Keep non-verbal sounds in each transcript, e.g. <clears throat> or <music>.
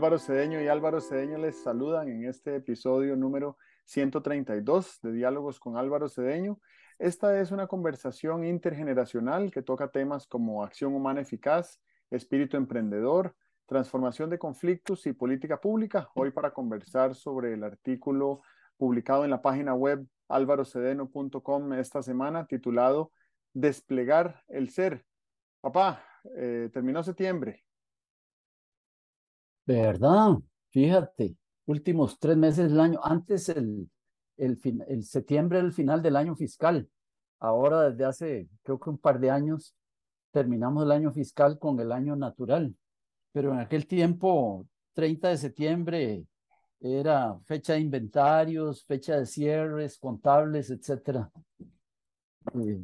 Álvaro Cedeño y Álvaro Cedeño les saludan en este episodio número 132 de Diálogos con Álvaro Cedeño. Esta es una conversación intergeneracional que toca temas como acción humana eficaz, espíritu emprendedor, transformación de conflictos y política pública. Hoy para conversar sobre el artículo publicado en la página web álvarocedeno.com esta semana titulado Desplegar el ser. Papá, eh, terminó septiembre, ¿Verdad? Fíjate, últimos tres meses del año, antes el, el, el septiembre era el final del año fiscal, ahora desde hace creo que un par de años terminamos el año fiscal con el año natural, pero en aquel tiempo, 30 de septiembre, era fecha de inventarios, fecha de cierres, contables, etcétera. Eh,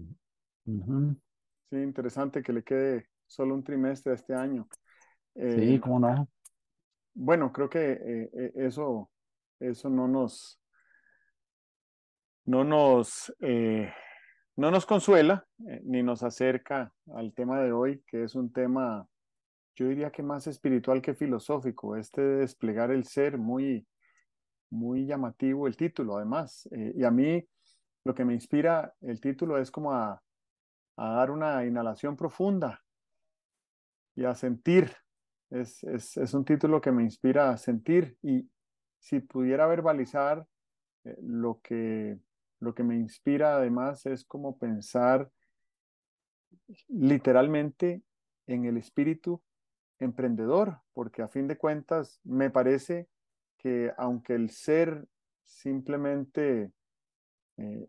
sí, interesante que le quede solo un trimestre a este año. sí, eh, cómo no bueno, creo que eh, eh, eso, eso no nos, no nos, eh, no nos consuela ni nos acerca al tema de hoy, que es un tema, yo diría que más espiritual que filosófico, este de desplegar el ser, muy, muy llamativo el título, además. y a mí lo que me inspira el título es como a dar una inhalación profunda y a sentir es, un título que me inspira a sentir y si pudiera verbalizar eh, lo, que, me inspira además es como pensar literalmente en el espíritu emprendedor, porque a fin de cuentas me parece que aunque el ser simplemente eh,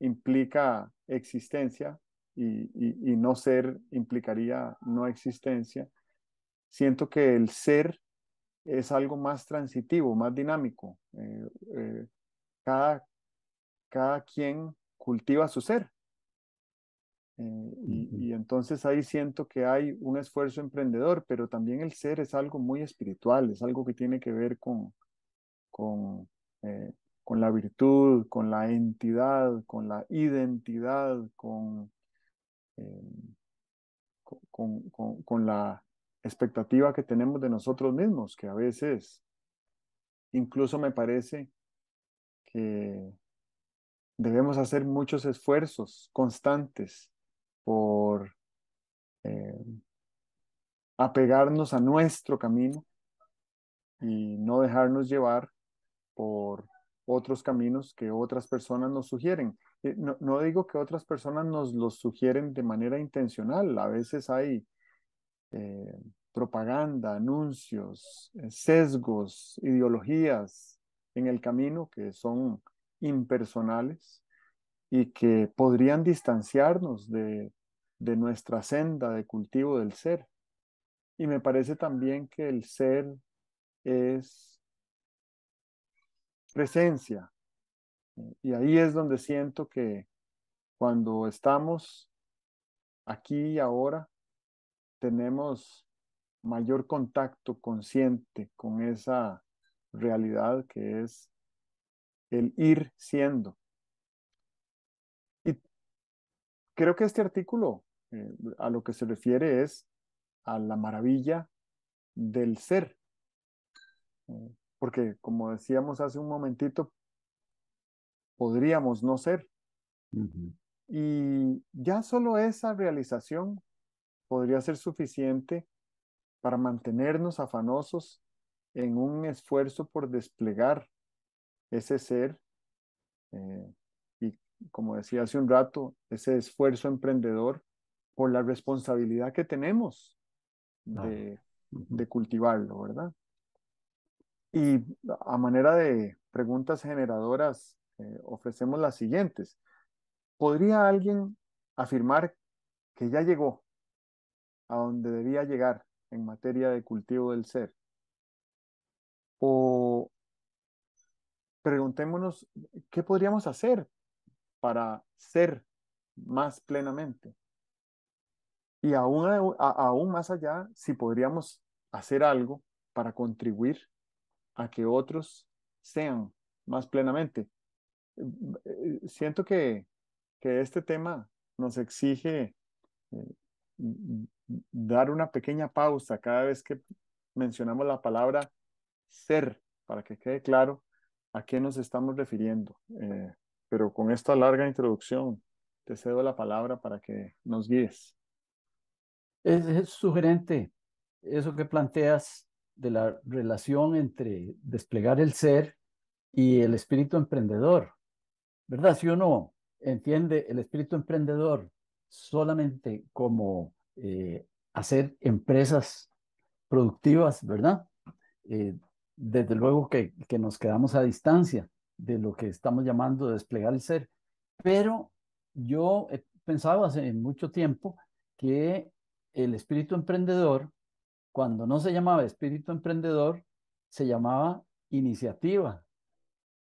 implica existencia y no ser implicaría no existencia, siento que el ser es algo más transitivo, más dinámico. Eh, eh, cada, cada quien cultiva su ser. Eh, y, entonces ahí siento que hay un esfuerzo emprendedor, pero también el ser es algo muy espiritual, es algo que tiene que ver con, con, la virtud, con la entidad, con la identidad, con, con, la expectativa que tenemos de nosotros mismos, que a veces incluso me parece que debemos hacer muchos esfuerzos constantes por eh, apegarnos a nuestro camino y no dejarnos llevar por otros caminos que otras personas nos sugieren. Eh, no, no digo que otras personas nos los sugieren de manera intencional, a veces hay eh, propaganda, anuncios, eh, sesgos, ideologías en el camino que son impersonales y que podrían distanciarnos de, de nuestra senda de cultivo del ser. Y me parece también que el ser es presencia. Eh, y ahí es donde siento que cuando estamos aquí y ahora, tenemos mayor contacto consciente con esa realidad que es el ir siendo. Y creo que este artículo eh, a lo que se refiere es a la maravilla del ser. Eh, porque, como decíamos hace un momentito, podríamos no ser. Y ya solo esa realización podría ser suficiente para mantenernos afanosos en un esfuerzo por desplegar ese ser eh, y, como decía hace un rato, ese esfuerzo emprendedor por la responsabilidad que tenemos de, cultivarlo, ¿verdad? Y a manera de preguntas generadoras, eh, ofrecemos las siguientes. ¿Podría alguien afirmar que ya llegó a donde debía llegar en materia de cultivo del ser. O preguntémonos, ¿qué podríamos hacer para ser más plenamente? Y aún, aún más allá, si podríamos hacer algo para contribuir a que otros sean más plenamente. Mm, eh, siento que, que este tema nos exige eh, dar una pequeña pausa cada vez que mencionamos la palabra ser, para que quede claro a qué nos estamos refiriendo. Eh, pero con esta larga introducción, te cedo la palabra para que nos guíes. Es, es sugerente eso que planteas de la relación entre desplegar el ser y el espíritu emprendedor. ¿Verdad? Si uno entiende el espíritu emprendedor solamente como eh, hacer empresas productivas, ¿verdad? Eh, desde luego que, nos quedamos a distancia de lo que estamos llamando desplegar el ser, pero yo he pensado hace mucho tiempo que el espíritu emprendedor, cuando no se llamaba espíritu emprendedor, se llamaba iniciativa.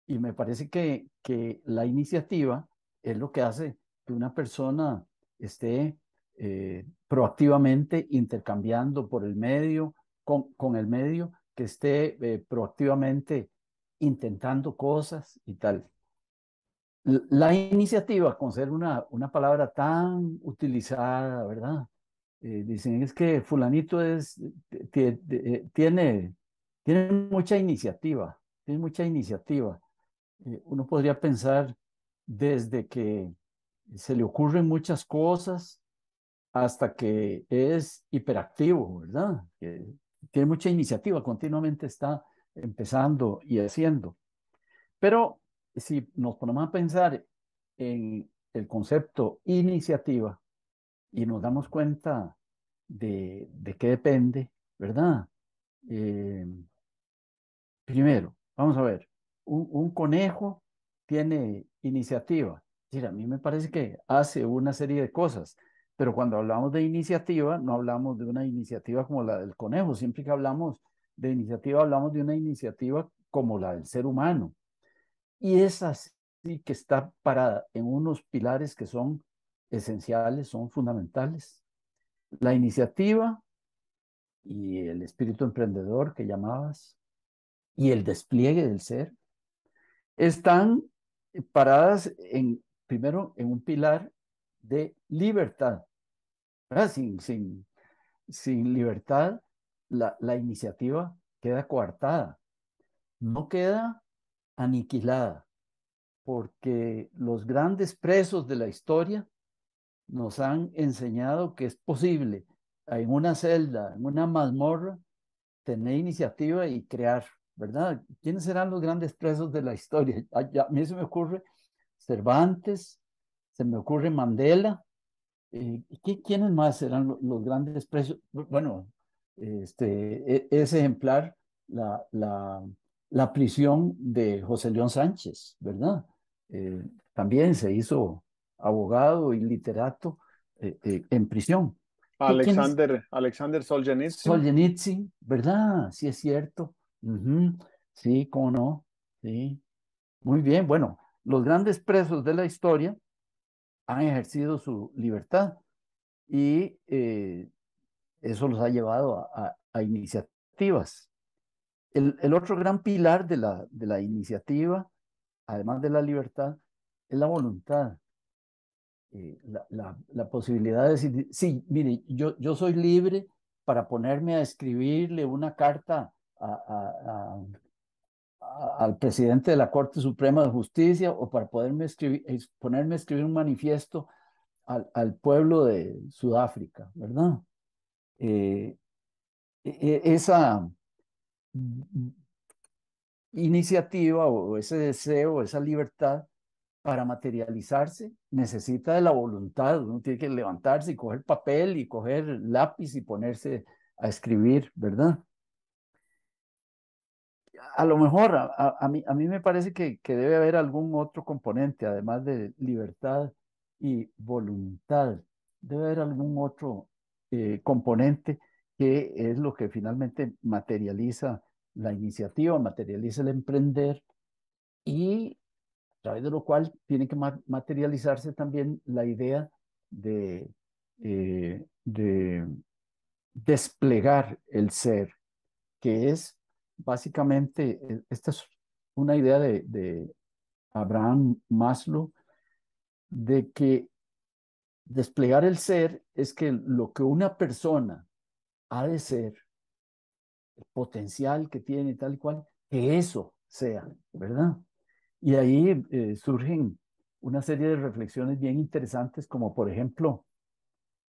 Y me parece que, que la iniciativa es lo que hace que una persona esté eh, proactivamente intercambiando por el medio, con, con el medio, que esté eh, proactivamente intentando cosas y tal. La iniciativa, con ser una, una palabra tan utilizada, ¿verdad? Eh, dicen, es que fulanito es, tiene, tiene mucha iniciativa, tiene mucha iniciativa. uno podría pensar desde que se le ocurren muchas cosas hasta que es hiperactivo, ¿verdad? Que tiene mucha iniciativa, continuamente está empezando y haciendo. Pero si nos ponemos a pensar en el concepto iniciativa y nos damos cuenta de, qué depende, ¿verdad? Eh, primero, vamos a ver, un, un conejo tiene iniciativa, a mí me parece que hace una serie de cosas, pero cuando hablamos de iniciativa, no hablamos de una iniciativa como la del conejo, siempre que hablamos de iniciativa, hablamos de una iniciativa como la del ser humano. Y esa sí que está parada en unos pilares que son esenciales, son fundamentales. La iniciativa y el espíritu emprendedor que llamabas y el despliegue del ser están paradas en primero en un pilar de libertad. Sin, sin, sin libertad, la, la iniciativa queda coartada, no queda aniquilada, porque los grandes presos de la historia nos han enseñado que es posible en una celda, en una mazmorra, tener iniciativa y crear, ¿verdad? ¿Quiénes serán los grandes presos de la historia? a mí se me ocurre Cervantes, se me ocurre Mandela. Eh, ¿Quiénes más serán los, grandes precios? Bueno, este, e, ese ejemplar, la, la, la, prisión de José León Sánchez, ¿verdad? Eh, también se hizo abogado y literato eh, en prisión. Alexander, Alexander Solzhenitsyn. Solzhenitsyn, ¿verdad? Sí, es cierto. Sí, cómo no. Sí. Muy bien, bueno, los grandes presos de la historia han ejercido su libertad y eh, eso los ha llevado a, iniciativas. El, otro gran pilar de la, de la iniciativa, además de la libertad, es la voluntad. Eh, la, posibilidad de decir, sí, mire, yo, yo soy libre para ponerme a escribirle una carta a, al presidente de la Corte Suprema de Justicia o para poderme escribir, ponerme a escribir un manifiesto al, pueblo de Sudáfrica, ¿verdad? Eh, e, e, esa iniciativa o ese deseo, esa libertad para materializarse necesita de la voluntad, uno tiene que levantarse y coger papel y coger lápiz y ponerse a escribir, ¿verdad? a lo mejor a, mí, a mí me parece que, debe haber algún otro componente, además de libertad y voluntad, debe haber algún otro eh, componente que es lo que finalmente materializa la iniciativa, materializa el emprender y a través de lo cual tiene que materializarse también la idea de, eh, de desplegar el ser, que es básicamente, eh, esta es una idea de, de Abraham Maslow, de que desplegar el ser es que lo que una persona ha de ser, el potencial que tiene tal cual, que eso sea, ¿verdad? Y ahí eh, surgen una serie de reflexiones bien interesantes, como por ejemplo,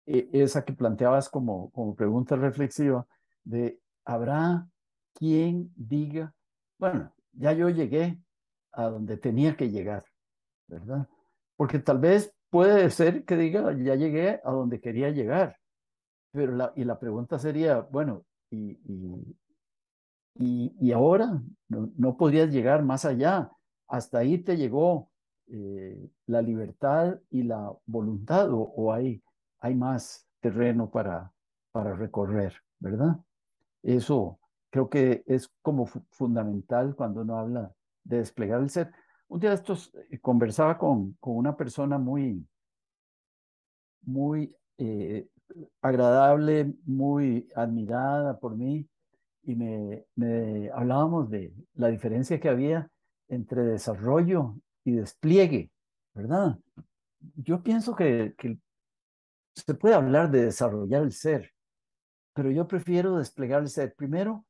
eh, esa que planteabas como, como pregunta reflexiva, de, ¿habrá quien diga, bueno, ya yo llegué a donde tenía que llegar, ¿verdad? Porque tal vez puede ser que diga, ya llegué a donde quería llegar, pero la, y la pregunta sería, bueno, y, y, y, ahora no, podrías llegar más allá, hasta ahí te llegó eh, la libertad y la voluntad, o, hay, hay más terreno para, para recorrer, ¿verdad? Eso, creo que es como fundamental cuando uno habla de desplegar el ser. Un día estos eh, conversaba con, con una persona muy, muy eh, agradable, muy admirada por mí, y me, hablábamos de la diferencia que había entre desarrollo y despliegue, ¿verdad? Yo pienso que, que se puede hablar de desarrollar el ser, pero yo prefiero desplegar el ser. Primero,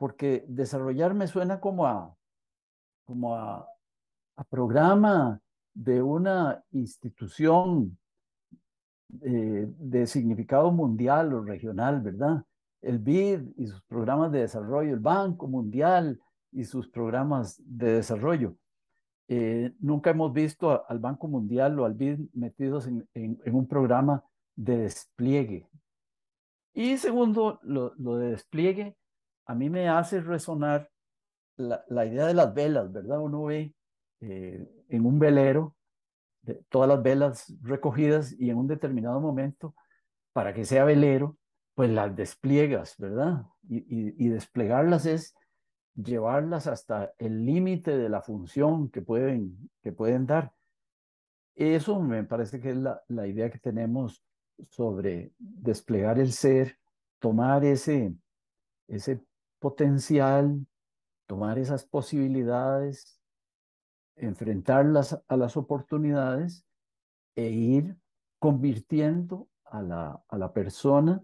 porque desarrollar me suena como a, como a, programa de una institución eh, de significado mundial o regional, ¿verdad? El BID y sus programas de desarrollo, el Banco Mundial y sus programas de desarrollo. Eh, nunca hemos visto al Banco Mundial o al BID metidos en, en, en un programa de despliegue. Y segundo, lo, lo de despliegue a mí me hace resonar la, idea de las velas, ¿verdad? Uno ve eh, en un velero todas las velas recogidas y en un determinado momento, para que sea velero, pues las despliegas, ¿verdad? Y, desplegarlas es llevarlas hasta el límite de la función que pueden, que pueden dar. Eso me parece que es la, idea que tenemos sobre desplegar el ser, tomar ese, ese potencial, tomar esas posibilidades, enfrentarlas a las oportunidades e ir convirtiendo a la, a la persona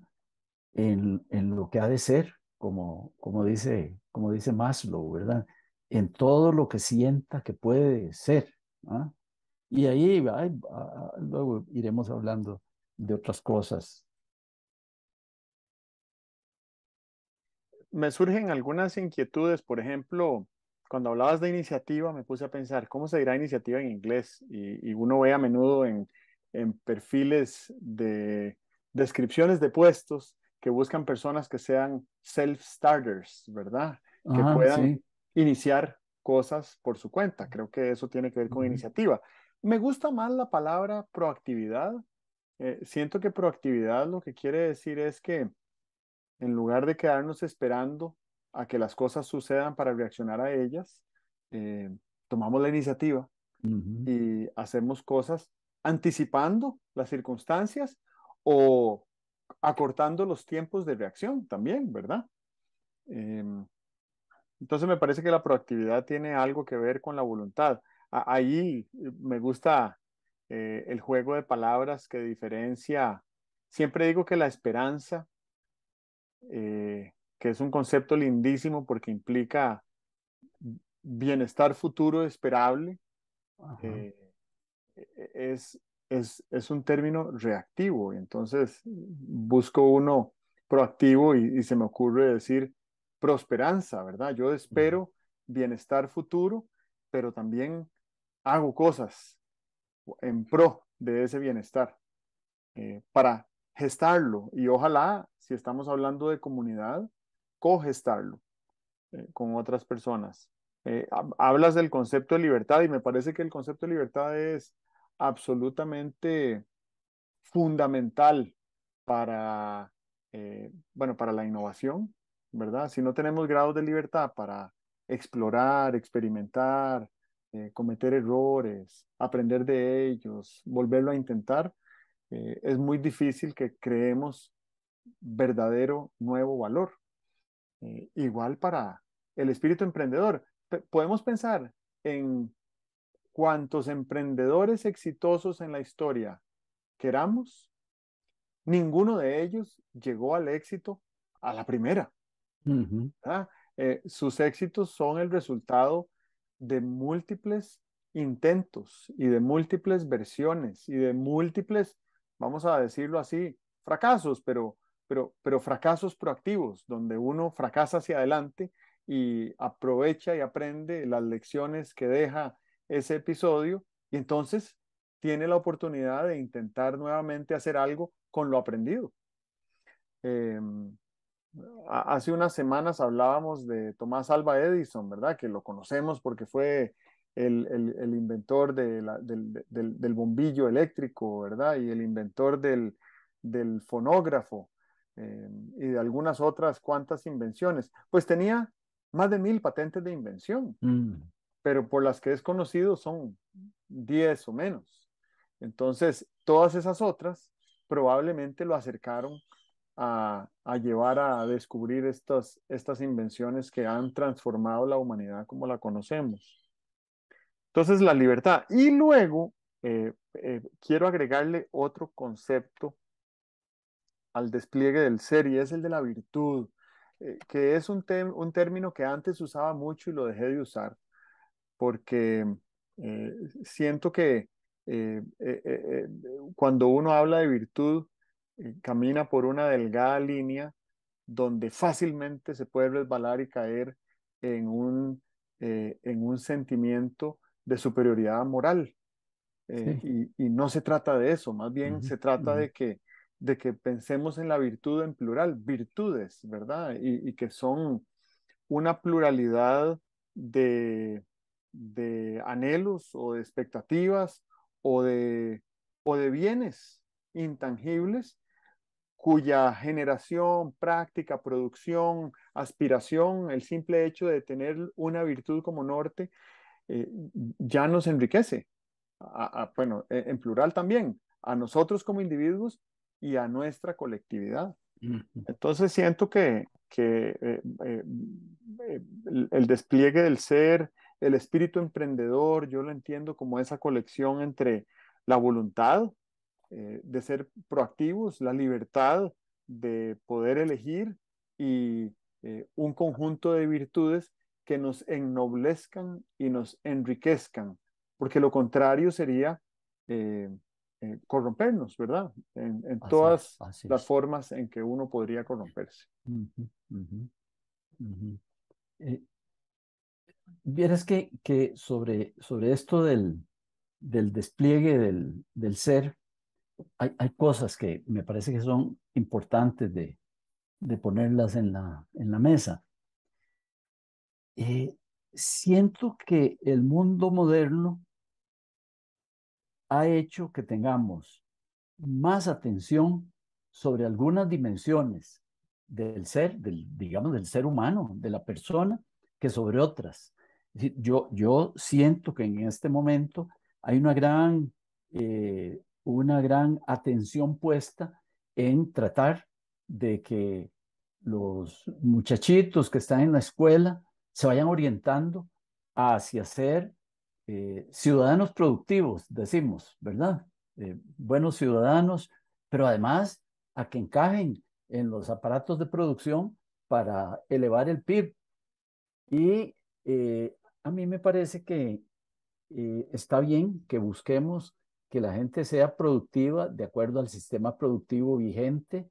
en, en, lo que ha de ser, como, como, dice, como dice Maslow, ¿verdad? En todo lo que sienta que puede ser. ¿ah? Y ahí ah, luego iremos hablando de otras cosas me surgen algunas inquietudes, por ejemplo, cuando hablabas de iniciativa, me puse a pensar, ¿cómo se dirá iniciativa en inglés? Y, uno ve a menudo en, en, perfiles de descripciones de puestos que buscan personas que sean self-starters, ¿verdad? Que ah, puedan iniciar cosas por su cuenta. Creo que eso tiene que ver con iniciativa. Me gusta más la palabra proactividad. Eh, siento que proactividad lo que quiere decir es que en lugar de quedarnos esperando a que las cosas sucedan para reaccionar a ellas, eh, tomamos la iniciativa y hacemos cosas anticipando las circunstancias o acortando los tiempos de reacción también, ¿verdad? Em, entonces me parece que la proactividad tiene algo que ver con la voluntad. ahí eh, me gusta eh, el juego de palabras que diferencia. Siempre digo que la esperanza eh, que es un concepto lindísimo porque implica bienestar futuro esperable, eh, e-, es, es, un término reactivo. Y entonces busco uno proactivo y, se me ocurre decir prosperanza, ¿verdad? Yo espero bienestar futuro, pero también hago cosas en pro de ese bienestar eh, para gestarlo y ojalá, si estamos hablando de comunidad, cogestarlo eh, con otras personas. Eh, hablas del concepto de libertad y me parece que el concepto de libertad es absolutamente fundamental para, eh, bueno, para la innovación, ¿verdad? Si no tenemos grados de libertad para explorar, experimentar, cometer errores, aprender de ellos, volverlo a intentar, eh, es muy difícil que creemos verdadero nuevo valor. Eh, igual para el espíritu emprendedor. podemos pensar en cuantos emprendedores exitosos en la historia queramos, ninguno de ellos llegó al éxito a la primera. Eh, sus éxitos son el resultado de múltiples intentos y de múltiples versiones y de múltiples vamos a decirlo así, fracasos, pero, pero, pero fracasos proactivos, donde uno fracasa hacia adelante y aprovecha y aprende las lecciones que deja ese episodio y entonces tiene la oportunidad de intentar nuevamente hacer algo con lo aprendido. Em, hace unas semanas hablábamos de Tomás Alba Edison, ¿verdad? Que lo conocemos porque fue el, inventor del, bombillo eléctrico, ¿verdad? Y el inventor del, fonógrafo eh, y de algunas otras cuantas invenciones. Pues tenía más de mil patentes de invención, mm. pero por las que es conocido son diez o menos. Entonces, todas esas otras probablemente lo acercaron a, a, llevar a descubrir estas, estas invenciones que han transformado la humanidad como la conocemos. Entonces, la libertad. Y luego, eh, eh, quiero agregarle otro concepto al despliegue del ser y es el de la virtud, eh, que es un, término que antes usaba mucho y lo dejé de usar, porque siento que cuando uno habla de virtud, camina por una delgada línea donde fácilmente se puede resbalar y caer en un, en un sentimiento de superioridad moral. Eh, y, no se trata de eso, más bien se trata de, que, de que pensemos en la virtud en plural, virtudes, ¿verdad? Y, que son una pluralidad de, de anhelos o de expectativas o de, o de bienes intangibles cuya generación, práctica, producción, aspiración, el simple hecho de tener una virtud como norte eh, ya nos enriquece, bueno, e, en plural también, a nosotros como individuos y a nuestra colectividad. Entonces siento que, eh, eh, el, despliegue del ser, el espíritu emprendedor, yo lo entiendo como esa colección entre la voluntad de ser proactivos, la libertad de poder elegir y un conjunto de virtudes que nos ennoblezcan y nos enriquezcan, porque lo contrario sería eh, eh, corrompernos, ¿verdad? En, todas las formas en que uno podría corromperse. Eh, vieras que, que sobre, sobre esto del, del despliegue del, ser, hay, cosas que me parece que son importantes de, de ponerlas en la, en la mesa. Eh, siento que el mundo moderno ha hecho que tengamos más atención sobre algunas dimensiones del ser, digamos, del ser humano, de la persona, que sobre otras. Yo, yo siento que en este momento hay una gran, eh, una gran atención puesta en tratar de que los muchachitos que están en la escuela se vayan orientando hacia ser eh, ciudadanos productivos, decimos, ¿verdad? Eh, buenos ciudadanos, pero además a que encajen en los aparatos de producción para elevar el PIB. Y eh, a mí me parece que está bien que busquemos que la gente sea productiva de acuerdo al sistema productivo vigente.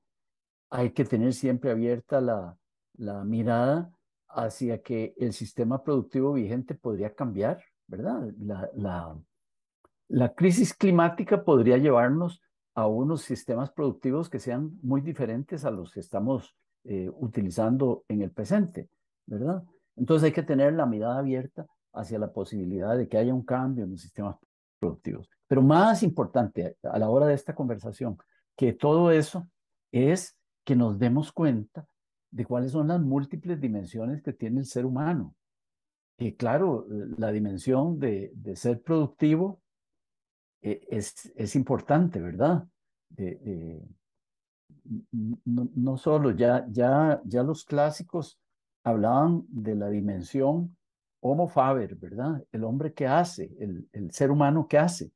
Hay que tener siempre abierta la mirada hacia que el sistema productivo vigente podría cambiar, ¿verdad? La, crisis climática podría llevarnos a unos sistemas productivos que sean muy diferentes a los que estamos eh, utilizando en el presente, ¿verdad? Entonces hay que tener la mirada abierta hacia la posibilidad de que haya un cambio en los sistemas productivos. Pero más importante a la hora de esta conversación que todo eso es que nos demos cuenta de cuáles son las múltiples dimensiones que tiene el ser humano. y claro, la dimensión de, ser productivo eh, es, es importante, ¿verdad? no, solo, ya, ya, ya los clásicos hablaban de la dimensión homo faber, ¿verdad? El hombre que hace, el, ser humano que hace.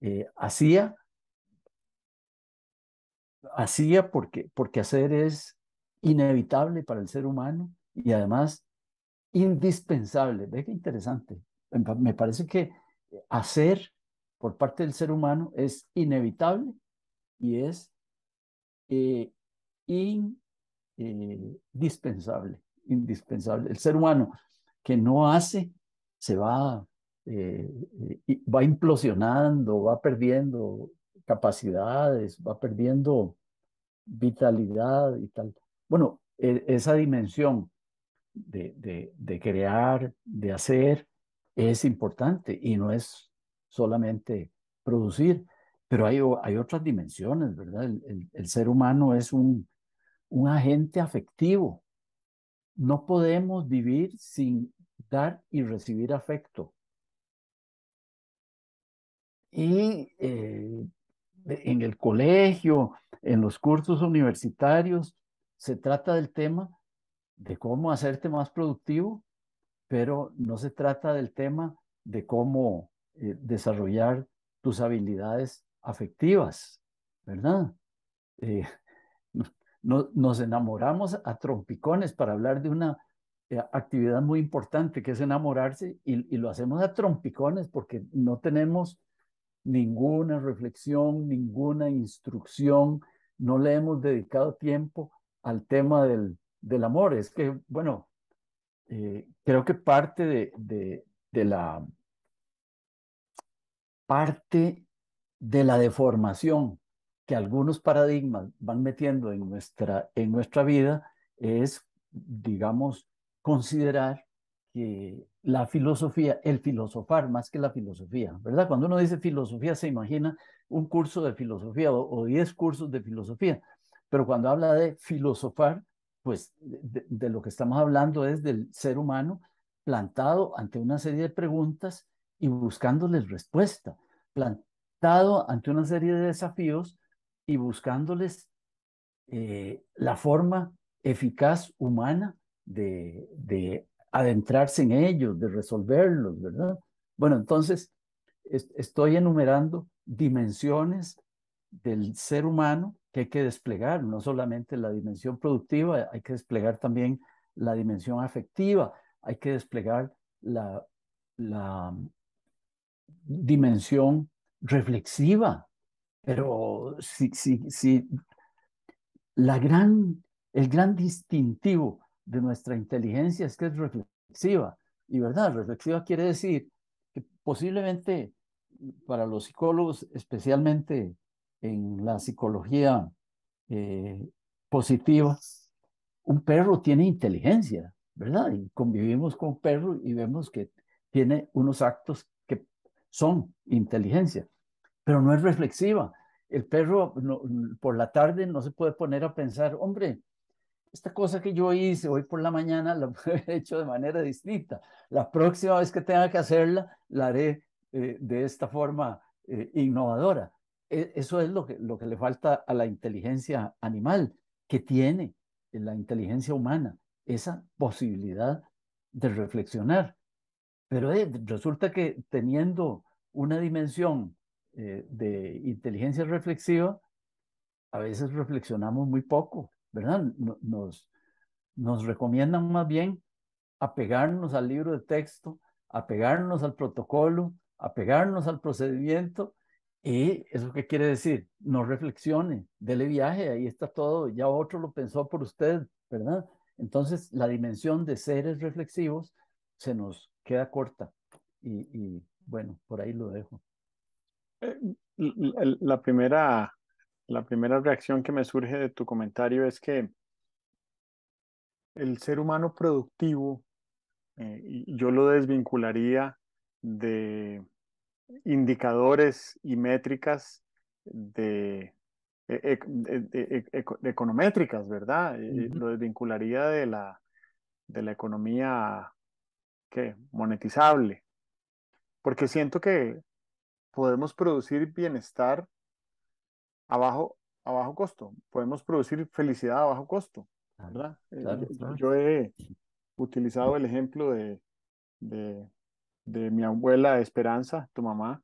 Eh, hacía, hacía porque, porque hacer es inevitable para el ser humano y además indispensable. Ve qué interesante. Me parece que hacer por parte del ser humano es inevitable y es eh, indispensable, eh, indispensable. El ser humano que no hace se va, eh, va implosionando, va perdiendo capacidades, va perdiendo vitalidad y tal. Bueno, e, esa dimensión de, crear, de hacer, es importante y no es solamente producir, pero hay, otras dimensiones, ¿verdad? El, ser humano es un, agente afectivo. No podemos vivir sin dar y recibir afecto. Y eh, en el colegio, en los cursos universitarios, se trata del tema de cómo hacerte más productivo, pero no se trata del tema de cómo eh, desarrollar tus habilidades afectivas, ¿verdad? Eh, <laughs> nos enamoramos a trompicones para hablar de una eh, actividad muy importante que es enamorarse y lo hacemos a trompicones porque no tenemos ninguna reflexión, ninguna instrucción, no le hemos dedicado tiempo al tema del, amor. Es que, bueno, eh, creo que parte de, la parte de la deformación que algunos paradigmas van metiendo en nuestra, en nuestra vida es, digamos, considerar que la filosofía, el filosofar más que la filosofía, ¿verdad? Cuando uno dice filosofía se imagina un curso de filosofía o, o diez cursos de filosofía, pero cuando habla de filosofar, pues de, lo que estamos hablando es del ser humano plantado ante una serie de preguntas y buscándoles respuesta, plantado ante una serie de desafíos y buscándoles eh, la forma eficaz humana de, adentrarse en ellos, de resolverlos, ¿verdad? Bueno, entonces estoy enumerando dimensiones del ser humano que hay que desplegar, no solamente la dimensión productiva, hay que desplegar también la dimensión afectiva, hay que desplegar la, la mm, dimensión reflexiva. Pero si, si, si la gran, el gran distintivo de nuestra inteligencia es que es reflexiva. Y verdad, reflexiva quiere decir que posiblemente para los psicólogos especialmente en la psicología eh, positiva, un perro tiene inteligencia, ¿verdad? Y convivimos con un perro y vemos que tiene unos actos que son inteligencia, pero no es reflexiva. El perro por la tarde no se puede poner a pensar, hombre, esta cosa que yo hice hoy por la mañana la <laughs> he hecho de manera distinta. La próxima vez que tenga que hacerla, la haré eh, de esta forma eh, innovadora. E, eso es lo que, lo que le falta a la inteligencia animal, que tiene eh, la inteligencia humana, esa posibilidad de reflexionar. Pero eh, resulta que teniendo una dimensión eh, de inteligencia reflexiva, a veces reflexionamos muy poco, ¿verdad? Nos, nos recomiendan más bien apegarnos al libro de texto, apegarnos al protocolo, apegarnos al procedimiento ¿Y eso qué quiere decir? No reflexione, dele viaje, ahí está todo, ya otro lo pensó por usted, ¿verdad? Entonces, la dimensión de seres reflexivos se nos queda corta. Y, bueno, por ahí lo dejo. Eh, la, primera, la primera reacción que me surge de tu comentario es que el ser humano productivo, eh, yo lo desvincularía de indicadores y métricas de, e, e, e, econométricas, ¿verdad? Eh, eh, lo desvincularía de la, de la economía monetizable, porque siento que podemos producir bienestar a bajo, costo, podemos producir felicidad a bajo costo, ¿verdad? Eh, yo he utilizado el ejemplo de, de de mi abuela Esperanza, tu mamá,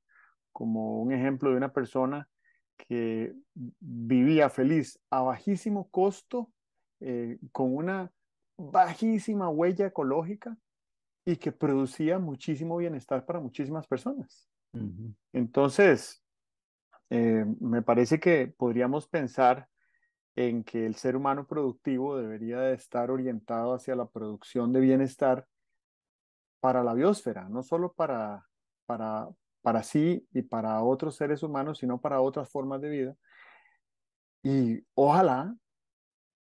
como un ejemplo de una persona que vivía feliz a bajísimo costo, eh, con una bajísima huella ecológica y que producía muchísimo bienestar para muchísimas personas. Entonces, eh, me parece que podríamos pensar en que el ser humano productivo debería de estar orientado hacia la producción de bienestar para la biosfera, no solo para, para, para sí y para otros seres humanos, sino para otras formas de vida. Y ojalá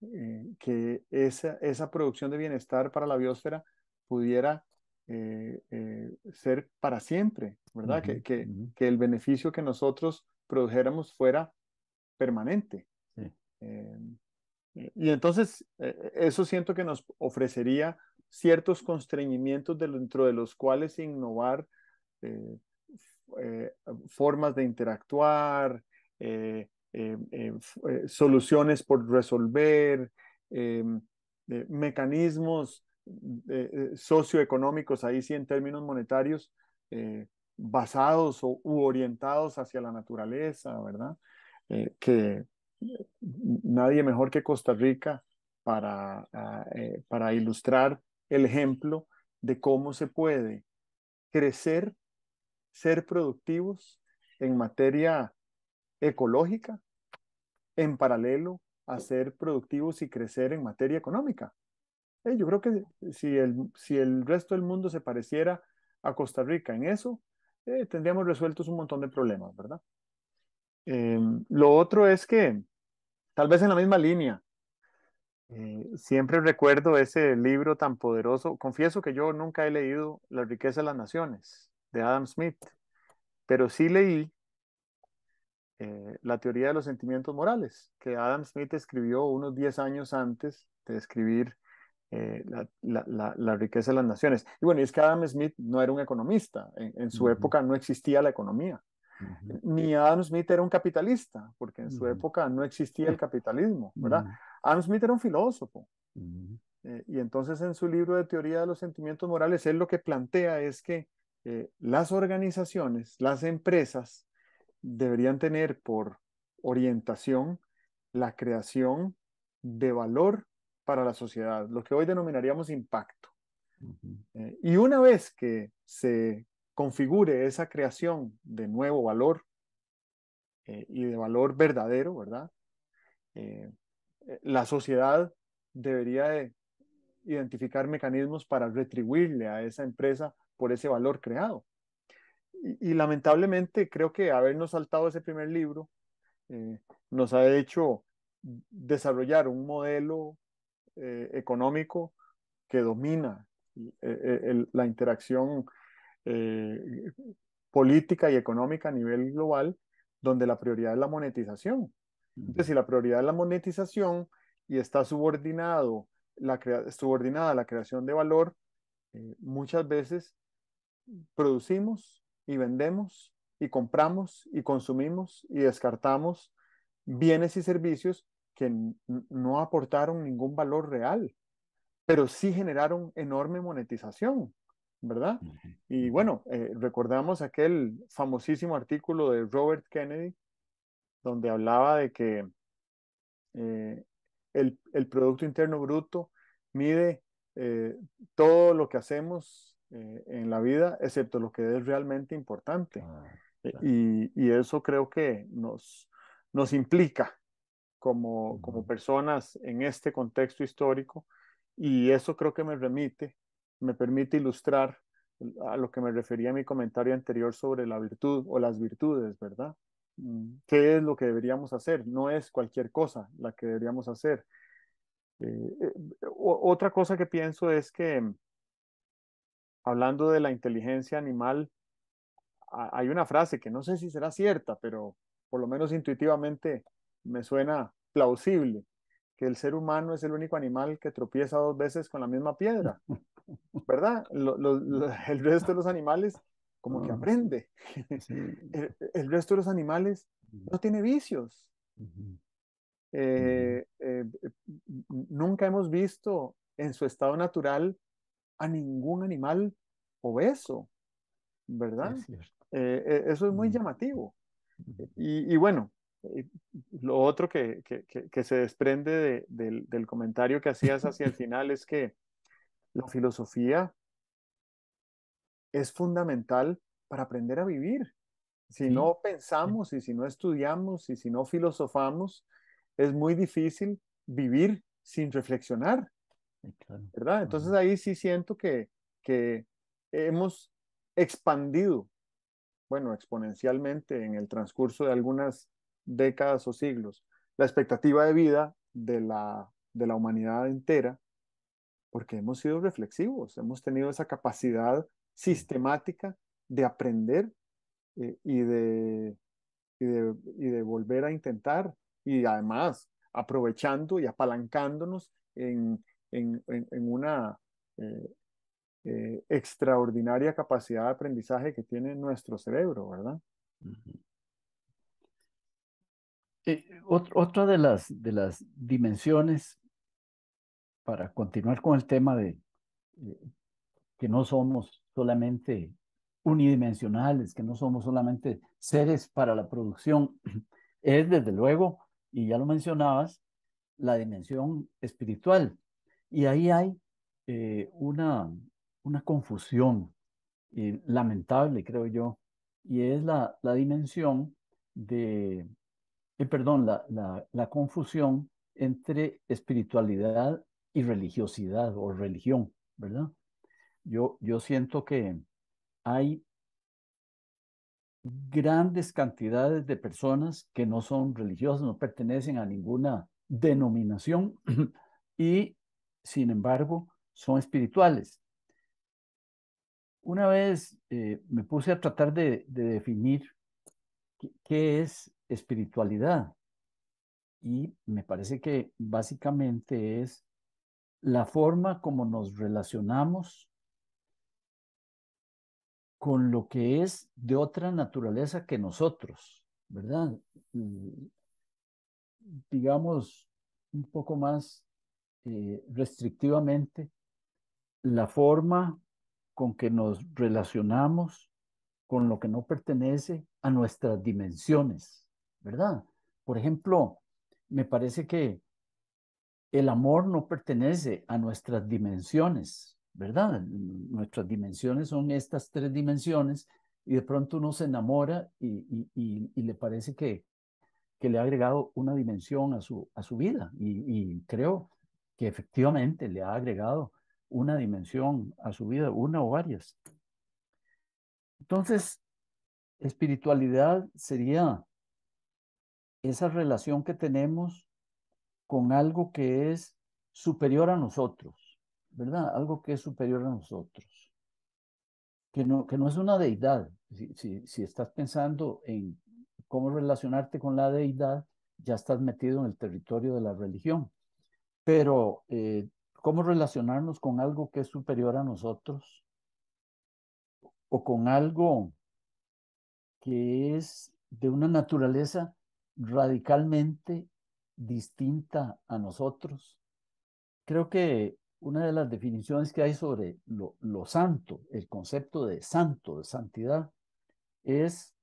eh, que esa, esa producción de bienestar para la biosfera pudiera eh, eh, ser para siempre, ¿verdad? que, que, el beneficio que nosotros produjéramos fuera permanente. Em, y entonces, eso siento que nos ofrecería ciertos constreñimientos dentro de los cuales innovar eh, eh, formas de interactuar, eh, soluciones por resolver, mecanismos socioeconómicos, ahí sí en términos monetarios, basados u orientados hacia la naturaleza, ¿verdad? que nadie mejor que Costa Rica para, ah, para ilustrar el ejemplo de cómo se puede crecer, ser productivos en materia ecológica, en paralelo a ser productivos y crecer en materia económica. Eh, yo creo que si el, si el resto del mundo se pareciera a Costa Rica en eso, eh, tendríamos resueltos un montón de problemas, ¿verdad? Em, lo otro es que, tal vez en la misma línea, eh, siempre recuerdo ese libro tan poderoso. Confieso que yo nunca he leído La riqueza de las naciones de Adam Smith, pero sí leí eh, La teoría de los sentimientos morales, que Adam Smith escribió unos 10 años antes de escribir eh, la, riqueza de las naciones. Y bueno, es que Adam Smith no era un economista, en, su época no existía la economía. Ni Adam Smith era un capitalista, porque en su época no existía el capitalismo, ¿verdad? Adam Smith era un filósofo. Eh, y entonces en su libro de teoría de los sentimientos morales, él lo que plantea es que eh, las organizaciones, las empresas, deberían tener por orientación la creación de valor para la sociedad, lo que hoy denominaríamos impacto. Eh, y una vez que se configure esa creación de nuevo valor y de valor verdadero, ¿verdad? Eh, la sociedad debería identificar mecanismos para retribuirle a esa empresa por ese valor creado. Y, lamentablemente creo que habernos saltado ese primer libro eh, nos ha hecho desarrollar un modelo eh, económico que domina la interacción política y económica a nivel global, donde la prioridad es la monetización. Entonces, si la prioridad es la monetización y está subordinado la subordinada a la creación de valor, eh, muchas veces producimos y vendemos y compramos y consumimos y descartamos bienes y servicios que no aportaron ningún valor real, pero sí generaron enorme monetización, ¿verdad? Y bueno, eh, recordamos aquel famosísimo artículo de Robert Kennedy donde hablaba de que eh, el, Producto Interno Bruto mide eh, todo lo que hacemos eh, en la vida, excepto lo que es realmente importante. Ah, e, y, eso creo que nos, implica como, personas en este contexto histórico y eso creo que me remite, me permite ilustrar a lo que me refería en mi comentario anterior sobre la virtud o las virtudes, ¿verdad? Mm. qué es lo que deberíamos hacer. No es cualquier cosa la que deberíamos hacer. Eh, eh, otra cosa que pienso es que, mm, hablando de la inteligencia animal, hay una frase que no sé si será cierta, pero por lo menos intuitivamente me suena plausible, que el ser humano es el único animal que tropieza dos veces con la misma piedra, <laughs> ¿verdad? el resto de los animales como que ah, aprende. <laughs> El, resto de los animales no tiene vicios. Eh, eh, eh, nunca hemos visto en su estado natural a ningún animal obeso, ¿verdad? eso es muy llamativo. Y, bueno, lo otro que, se desprende del comentario que hacías hacia el final es que la filosofía es fundamental para aprender a vivir. Si no pensamos y si no estudiamos y si no filosofamos, es muy difícil vivir sin reflexionar. Eh, ¿Verdad? Entonces ahí sí siento que, hemos expandido, bueno, exponencialmente en el transcurso de algunas décadas o siglos, la expectativa de vida de la, de la humanidad entera, porque hemos sido reflexivos, hemos tenido esa capacidad sistemática de aprender eh, y, de, y, de, volver a intentar y además aprovechando y apalancándonos en, en, una eh, eh, extraordinaria capacidad de aprendizaje que tiene nuestro cerebro, ¿verdad? otra de las, de las dimensiones, para continuar con el tema de que no somos solamente unidimensionales, que no somos solamente seres para la producción, <clears throat> es desde luego, y ya lo mencionabas, la dimensión espiritual. Y ahí hay eh, una, una confusión eh, lamentable, creo yo, y es la, la dimensión de, eh, perdón, la, la confusión entre espiritualidad y religiosidad o religión, ¿verdad? yo, siento que hay grandes cantidades de personas que no son religiosas, no pertenecen a ninguna denominación <clears throat> y, sin embargo, son espirituales. Una vez eh, me puse a tratar de, definir qué es espiritualidad y me parece que básicamente es la forma como nos relacionamos con lo que es de otra naturaleza que nosotros, ¿verdad? digamos un poco más eh, restrictivamente, la forma con que nos relacionamos con lo que no pertenece a nuestras dimensiones, ¿verdad? Por ejemplo, me parece que el amor no pertenece a nuestras dimensiones, ¿verdad? Nuestras dimensiones son estas tres dimensiones y de pronto uno se enamora y, le parece que, que le ha agregado una dimensión a su, a su vida y, creo que efectivamente le ha agregado una dimensión a su vida, una o varias. Entonces, espiritualidad sería esa relación que tenemos con algo que es superior a nosotros, ¿verdad? Algo que es superior a nosotros, que no, que no es una deidad. Si, estás pensando en cómo relacionarte con la deidad, ya estás metido en el territorio de la religión. Pero, eh, ¿cómo relacionarnos con algo que es superior a nosotros? O con algo que es de una naturaleza radicalmente distinta a nosotros. Creo que una de las definiciones que hay sobre lo, santo, el concepto de santo, de santidad, es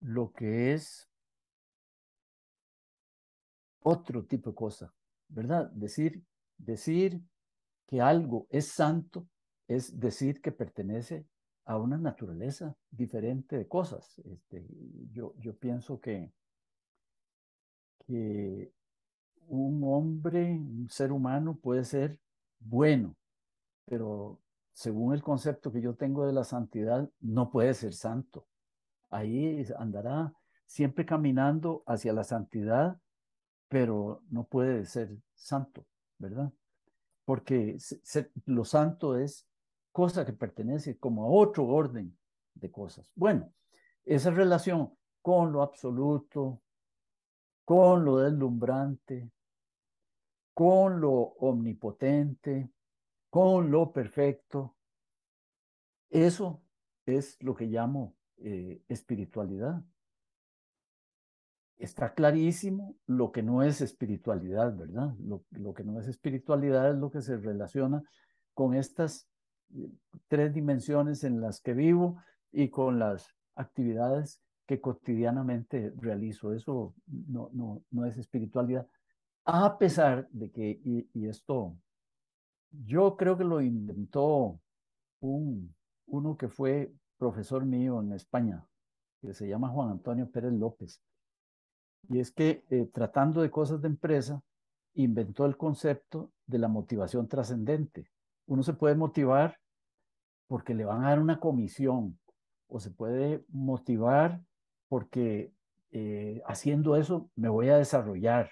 lo que es otro tipo de cosa, ¿verdad? Decir, decir que algo es santo es decir que pertenece a una naturaleza diferente de cosas. Este, yo, yo pienso que un hombre, un ser humano puede ser bueno, pero según el concepto que yo tengo de la santidad, no puede ser santo. Ahí andará siempre caminando hacia la santidad, pero no puede ser santo, ¿verdad? Porque lo santo es cosa que pertenece como a otro orden de cosas. Bueno, esa relación con lo absoluto, con lo deslumbrante, con lo omnipotente, con lo perfecto. Eso es lo que llamo eh, espiritualidad. Está clarísimo lo que no es espiritualidad, ¿verdad? Lo, que no es espiritualidad es lo que se relaciona con estas eh, tres dimensiones en las que vivo y con las actividades que cotidianamente realizo. Eso no es espiritualidad. A pesar de que, y, esto, yo creo que lo inventó uno que fue profesor mío en España, que se llama Juan Antonio Pérez López. Y es que eh, tratando de cosas de empresa, inventó el concepto de la motivación trascendente. Uno se puede motivar porque le van a dar una comisión o se puede motivar porque eh, haciendo eso me voy a desarrollar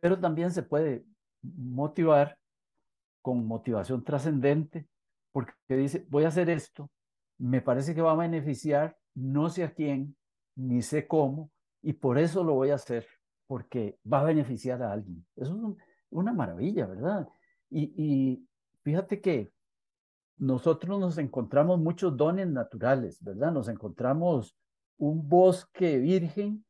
pero también se puede motivar con motivación trascendente, porque dice, voy a hacer esto, me parece que va a beneficiar, no sé a quién, ni sé cómo, y por eso lo voy a hacer, porque va a beneficiar a alguien. Eso es una maravilla, ¿verdad? y fíjate que nosotros nos encontramos muchos dones naturales, ¿verdad? Nos encontramos un bosque virgen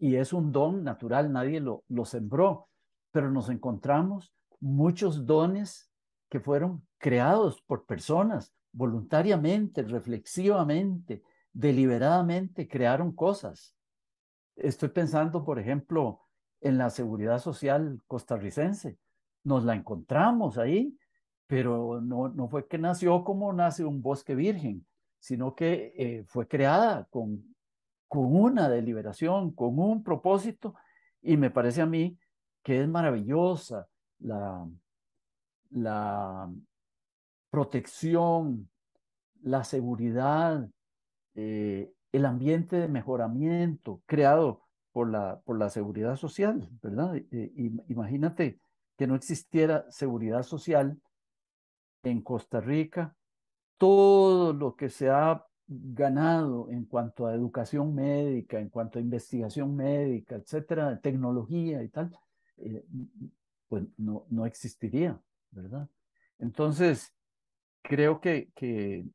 y, es un don natural, nadie lo, sembró, pero nos encontramos muchos dones que fueron creados por personas voluntariamente, reflexivamente, deliberadamente crearon cosas. Estoy pensando, por ejemplo, en la seguridad social costarricense. Nos la encontramos ahí, pero no, no fue que nació como nace un bosque virgen, sino que eh, fue creada con con una deliberación, con un propósito, y me parece a mí que es maravillosa la, protección, la seguridad, eh, el ambiente de mejoramiento creado por la, por la seguridad social, ¿verdad? Eh, imagínate que no existiera seguridad social en Costa Rica, todo lo que se ha ganado en cuanto a educación médica, en cuanto a investigación médica, etcétera, tecnología y tal, eh, pues no, no existiría, ¿verdad? Entonces, creo que, que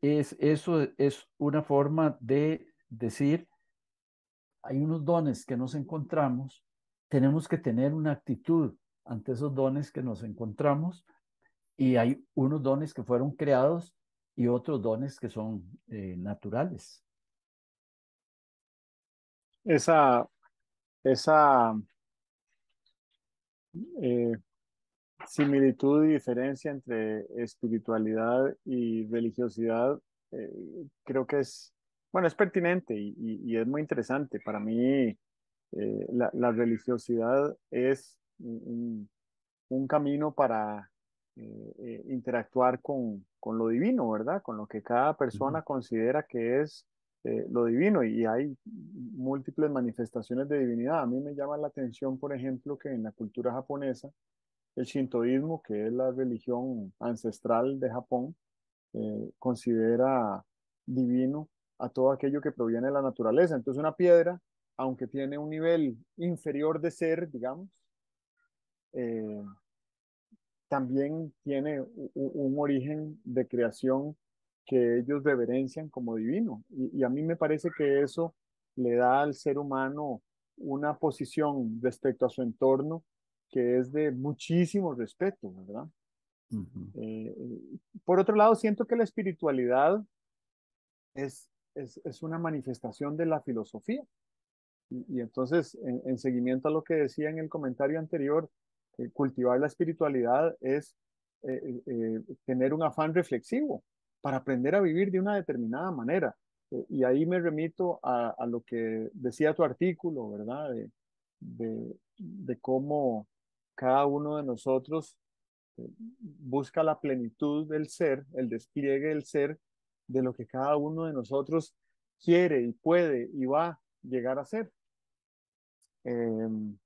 es, eso es una forma de decir, hay unos dones que nos encontramos, tenemos que tener una actitud ante esos dones que nos encontramos y hay unos dones que fueron creados y otros dones que son eh, naturales. Esa, esa eh, similitud y diferencia entre espiritualidad y religiosidad eh, creo que es, bueno, es pertinente y, es muy interesante. Para mí, la, religiosidad es un camino para eh, eh, interactuar con, lo divino, ¿verdad? Con lo que cada persona considera que es eh, lo divino y hay múltiples manifestaciones de divinidad. A mí me llama la atención, por ejemplo, que en la cultura japonesa, el shintoísmo, que es la religión ancestral de Japón, considera divino a todo aquello que proviene de la naturaleza. Entonces una piedra, aunque tiene un nivel inferior de ser, digamos, eh, también tiene un origen de creación que ellos reverencian como divino. Y, a mí me parece que eso le da al ser humano una posición respecto a su entorno que es de muchísimo respeto, ¿verdad? Eh, eh, por otro lado, siento que la espiritualidad es, es, una manifestación de la filosofía. Y, entonces, en seguimiento a lo que decía en el comentario anterior, eh, cultivar la espiritualidad es eh, eh, tener un afán reflexivo para aprender a vivir de una determinada manera. y ahí me remito a, lo que decía tu artículo, ¿verdad? De, cómo cada uno de nosotros busca la plenitud del ser, el despliegue del ser, de lo que cada uno de nosotros quiere y puede y va a llegar a ser. Em,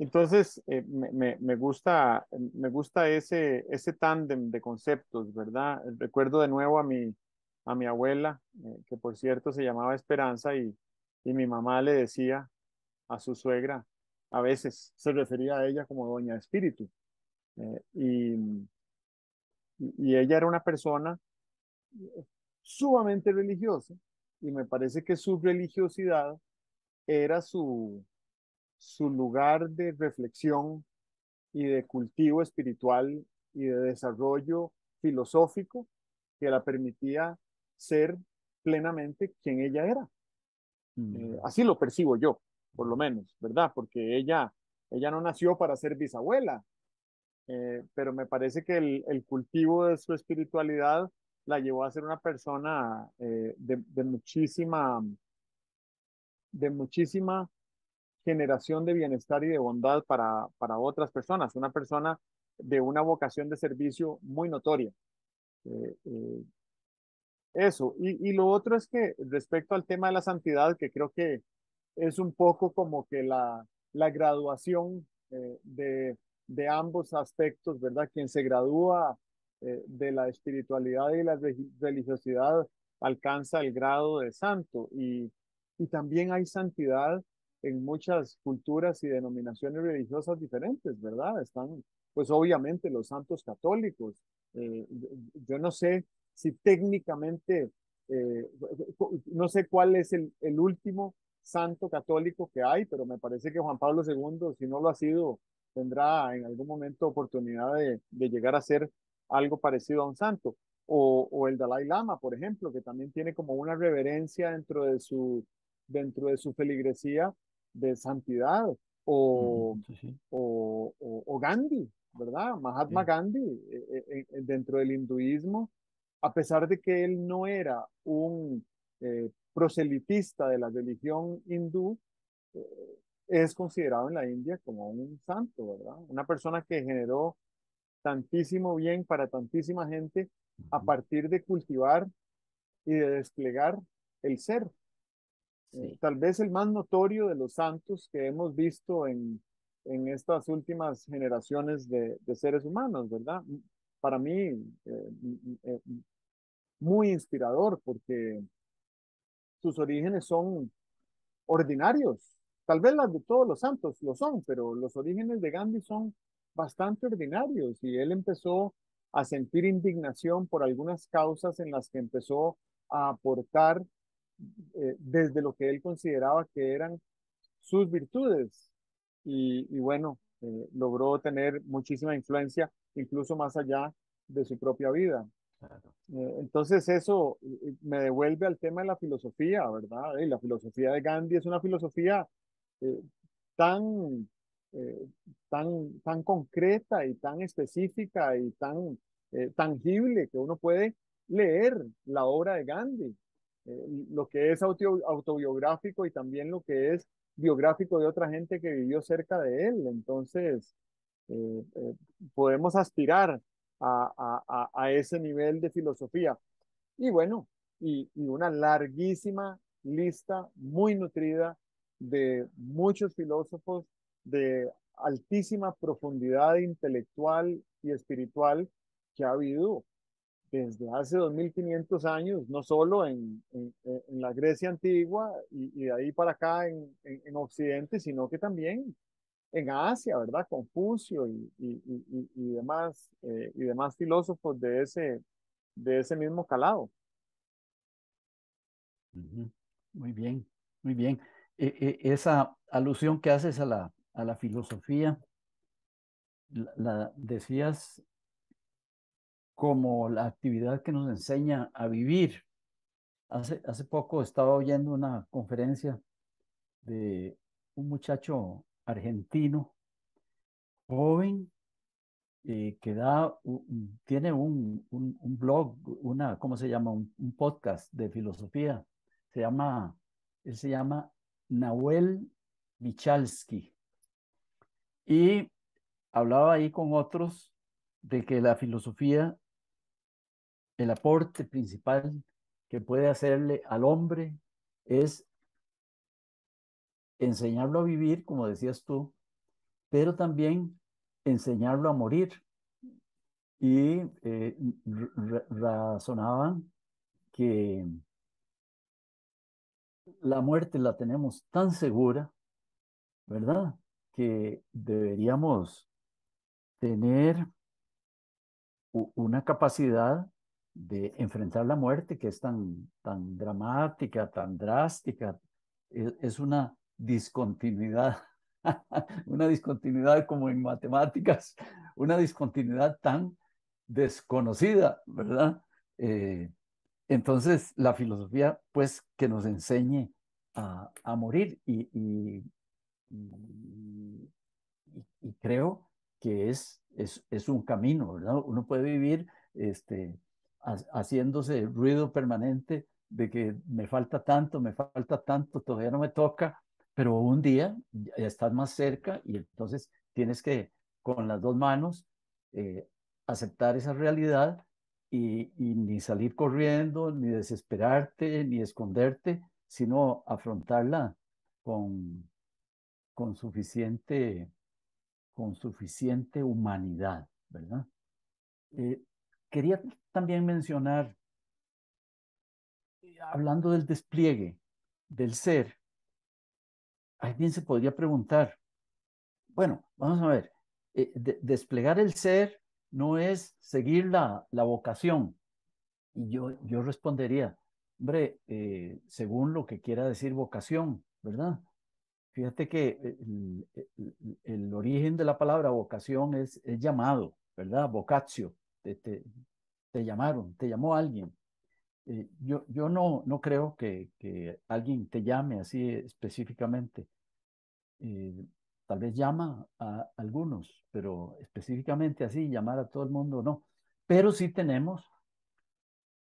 entonces, eh, me, gusta, me gusta ese, ese tándem de conceptos, ¿verdad? Recuerdo de nuevo a mi, a mi abuela, eh, que por cierto se llamaba Esperanza, y, mi mamá le decía a su suegra, a veces se refería a ella como Doña Espíritu. Eh, y, y ella era una persona sumamente religiosa, y me parece que su religiosidad era su, su lugar de reflexión y de cultivo espiritual y de desarrollo filosófico que la permitía ser plenamente quien ella era. Eh, mm. así lo percibo yo, por lo menos, ¿verdad? Porque ella, ella no nació para ser bisabuela, eh, pero me parece que el, cultivo de su espiritualidad la llevó a ser una persona eh, de muchísima, de muchísima generación de bienestar y de bondad para, para otras personas, una persona de una vocación de servicio muy notoria. Eh, eh, eso, y, y, lo otro es que respecto al tema de la santidad, que creo que es un poco como que la, la graduación eh, de, de, ambos aspectos, ¿verdad? Quien se gradúa de la espiritualidad y la religiosidad alcanza el grado de santo y, y también hay santidad en muchas culturas y denominaciones religiosas diferentes, ¿verdad? Están, pues obviamente, los santos católicos. Eh, yo no sé si técnicamente, eh, no sé cuál es el, último santo católico que hay, pero me parece que Juan Pablo II, si no lo ha sido, tendrá en algún momento oportunidad de, llegar a ser algo parecido a un santo. O, o el Dalai Lama, por ejemplo, que también tiene como una reverencia dentro de su, dentro de su feligresía de santidad o, O, Gandhi, ¿verdad? Mahatma Gandhi, eh, eh, eh, dentro del hinduismo, a pesar de que él no era un proselitista de la religión hindú, es considerado en la India como un santo, ¿verdad? Una persona que generó tantísimo bien para tantísima gente a partir de cultivar y de desplegar el ser, Tal vez el más notorio de los santos que hemos visto en, en estas últimas generaciones de, seres humanos, ¿verdad? Para mí, eh, eh, muy inspirador porque sus orígenes son ordinarios. Tal vez las de todos los santos lo son, pero los orígenes de Gandhi son bastante ordinarios y él empezó a sentir indignación por algunas causas en las que empezó a aportar eh, desde lo que él consideraba que eran sus virtudes. Y, bueno, eh, logró tener muchísima influencia, incluso más allá de su propia vida. Eh, entonces eso me devuelve al tema de la filosofía, ¿verdad? Y la filosofía de Gandhi es una filosofía tan, tan, tan concreta y tan específica y tan tangible que uno puede leer la obra de Gandhi eh, lo que es autobiográfico y también lo que es biográfico de otra gente que vivió cerca de él. Entonces, eh, eh, podemos aspirar a, ese nivel de filosofía. Y bueno, y una larguísima lista muy nutrida de muchos filósofos de altísima profundidad intelectual y espiritual que ha habido desde hace 2500 años, no solo eh, en, la Grecia antigua y, de ahí para acá en, en, Occidente, sino que también en Asia, ¿verdad? Confucio y, y, demás, eh, y demás filósofos de ese, de ese mismo calado. Muy bien, muy bien. Eh, esa alusión que haces a la, a la filosofía, la decías como la actividad que nos enseña a vivir. Hace, hace poco estaba oyendo una conferencia de un muchacho argentino, joven, eh, que tiene un, blog, una, ¿cómo se llama? Un, un, podcast de filosofía. Se llama, él se llama Nahuel Michalski. Y hablaba ahí con otros de que la filosofía el aporte principal que puede hacerle al hombre es enseñarlo a vivir, como decías tú, pero también enseñarlo a morir. Y eh, razonaban que la muerte la tenemos tan segura, ¿verdad? Que deberíamos tener una capacidad de enfrentar la muerte que es tan, tan dramática, tan drástica. E, es, una discontinuidad, <laughs> una discontinuidad como en matemáticas, una discontinuidad tan desconocida, ¿verdad? Eh, entonces, la filosofía, pues, que nos enseñe a, morir y, y, creo que es, es, es un camino, ¿verdad? Uno puede vivir este, haciéndose ruido permanente de que me falta tanto, me falta tanto, todavía no me toca, pero un día ya estás más cerca y entonces tienes que con las dos manos eh, aceptar esa realidad y, ni salir corriendo, ni desesperarte, ni esconderte, sino afrontarla con, con, suficiente, con suficiente humanidad, ¿verdad? Eh, Quería también mencionar, eh, hablando del despliegue, del ser, alguien se podría preguntar, bueno, vamos a ver, eh, desplegar el ser no es seguir la, vocación. Y yo, yo respondería, hombre, eh, según lo que quiera decir vocación, ¿verdad? Fíjate que el, origen de la palabra vocación es, es llamado, ¿verdad? Vocatio, te, llamaron, te llamó alguien. Eh, yo, yo no, no creo que, alguien te llame así específicamente. Eh, tal vez llama a algunos, pero específicamente así, llamar a todo el mundo no. Pero sí tenemos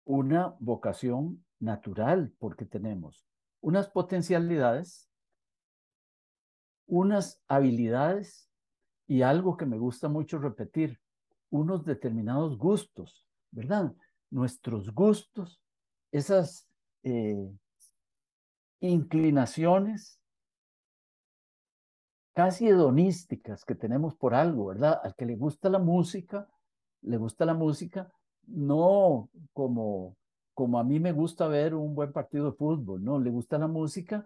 una vocación natural, porque tenemos unas potencialidades, unas habilidades y algo que me gusta mucho repetir, unos determinados gustos, ¿verdad? Nuestros gustos, esas eh, inclinaciones casi hedonísticas que tenemos por algo, ¿verdad? Al que le gusta la música, le gusta la música, no como, como a mí me gusta ver un buen partido de fútbol, no, le gusta la música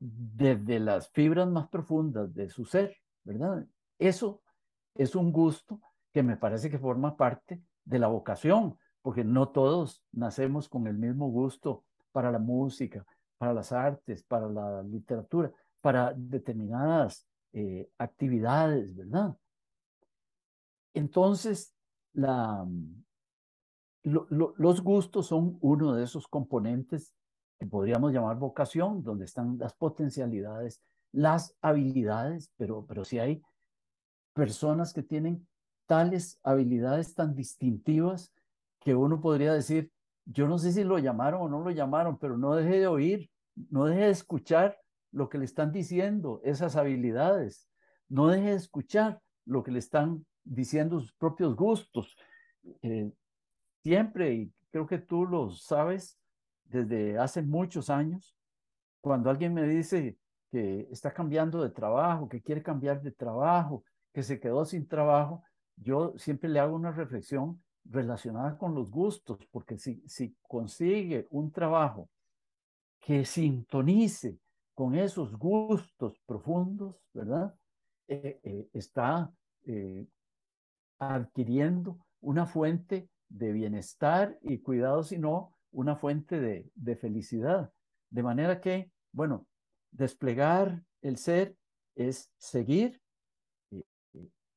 desde las fibras más profundas de su ser, ¿verdad? Eso es un gusto que me parece que forma parte de la vocación, porque no todos nacemos con el mismo gusto para la música, para las artes, para la literatura, para determinadas eh, actividades, ¿verdad? Entonces, mm, los gustos son uno de esos componentes que podríamos llamar vocación, donde están las potencialidades, las habilidades, pero, pero si hay personas que tienen tales habilidades tan distintivas que uno podría decir, yo no sé si lo llamaron o no lo llamaron, pero no deje de oír, no deje de escuchar lo que le están diciendo esas habilidades, no deje de escuchar lo que le están diciendo sus propios gustos. Eh, siempre, y creo que tú lo sabes desde hace muchos años, cuando alguien me dice que está cambiando de trabajo, que quiere cambiar de trabajo, que se quedó sin trabajo, yo siempre le hago una reflexión relacionada con los gustos, porque si, consigue un trabajo que sintonice con esos gustos profundos, ¿verdad? Eh, eh, está eh, adquiriendo una fuente de bienestar y cuidado, sino una fuente de felicidad. De manera que, bueno, desplegar el ser es seguir